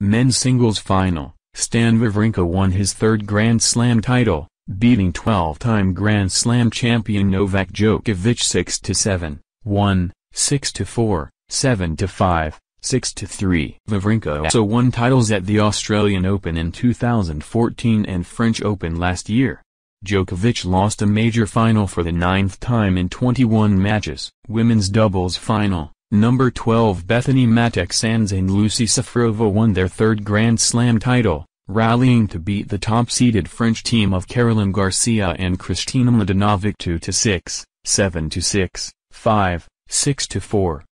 Men's singles final, Stan Wawrinka won his third Grand Slam title, beating 12-time Grand Slam champion Novak Djokovic 6-7, 1, 6-4, 7-5, 6-3. Vavrinka also won titles at the Australian Open in 2014 and French Open last year. Djokovic lost a major final for the ninth time in 21 matches. Women's doubles final Number 12 Bethany Matek Sands and Lucy Safrova won their third Grand Slam title, rallying to beat the top-seeded French team of Carolyn Garcia and Kristina Mladenovic 2-6, 7-6, 5, 6-4.